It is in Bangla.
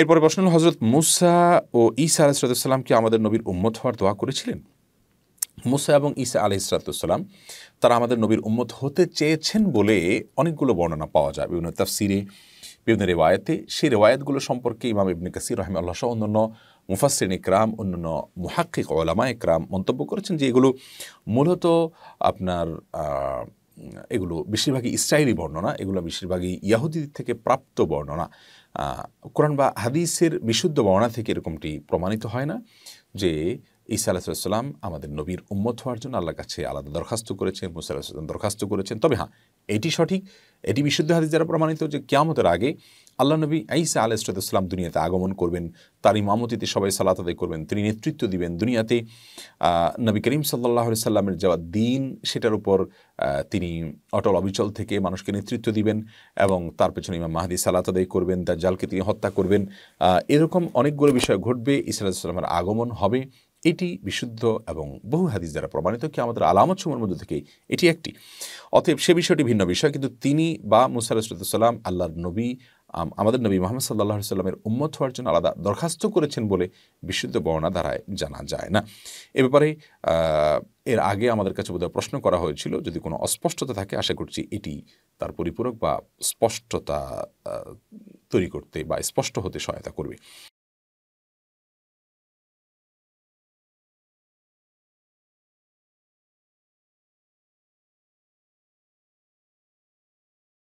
এরপরে প্রশ্ন হল হজরত মুসা ও ঈসা আলাইসালাম কি আমাদের নবীর উম্মত হওয়ার দোয়া করেছিলেন মুসা এবং ঈসা আলি ইসরাতুসাল্লাম তারা আমাদের নবীর উম্মত হতে চেয়েছেন বলে অনেকগুলো বর্ণনা পাওয়া যায় বিভিন্ন তাফসিরে বিভিন্ন রেওয়ায়তে সেই রেওয়ায়তগুলো সম্পর্কে ইমাম ইবনে কাসির রহমে আল্লাহ সহ অন্যান্য মুফাসিন ইকরাম অন্যান্য মুহাক্কিক ওলামা ইকরাম মন্তব্য করেছেন যে এগুলো মূলত আপনার এগুলো বেশিরভাগই ইসরায়েলি বর্ণনা এগুলো বেশিরভাগই ইয়াহুদি থেকে প্রাপ্ত বর্ণনা কোরআন বা হাদিসের বিশুদ্ধ বর্ণনা থেকে এরকমটি প্রমাণিত হয় না যে ঈসা আলাহিসাল্লাম আমাদের নবীর উম্মত হওয়ার জন্য আল্লাহর কাছে আলাদা দরখাস্ত করেছেন মুসাল্লাহ দরখাস্ত করেছেন তবে হ্যাঁ এটি সঠিক এটি বিশুদ্ধ হাদিস দ্বারা প্রমাণিত যে কেয়ামতের আগে আল্লাহ নবী আইসা সাদুসলাম দুনিয়াতে আগমন করবেন তার ইমামতিতে সবাই সাল্লাহ তাদের করবেন তিনি নেতৃত্ব দিবেন দুনিয়াতে নবী করিম সাল্লাহ সাল্লামের যাওয়া দিন সেটার উপর তিনি অটল অবিচল থেকে মানুষকে নেতৃত্ব দিবেন এবং তার পেছনে ইমাম মাহাদি সালাত তাদের করবেন তার জালকে তিনি হত্যা করবেন এরকম অনেকগুলো বিষয় ঘটবে ইসলামের আগমন হবে এটি বিশুদ্ধ এবং বহু হাদিস দ্বারা প্রমাণিত কি আমাদের আলামত সময়ের মধ্যে থেকে এটি একটি অতএব সে বিষয়টি ভিন্ন বিষয় কিন্তু তিনি বা মুসাল্লাহাম আল্লাহর নবী আমাদের নবী মোহাম্মদ সাল্লাহ সাল্লামের উম্মত হওয়ার জন্য আলাদা দরখাস্ত করেছেন বলে বিশুদ্ধ বর্ণা দ্বারায় জানা যায় না এ ব্যাপারে এর আগে আমাদের কাছে বোধহয় প্রশ্ন করা হয়েছিল যদি কোনো অস্পষ্টতা থাকে আশা করছি এটি তার পরিপূরক বা স্পষ্টতা তৈরি করতে বা স্পষ্ট হতে সহায়তা করবে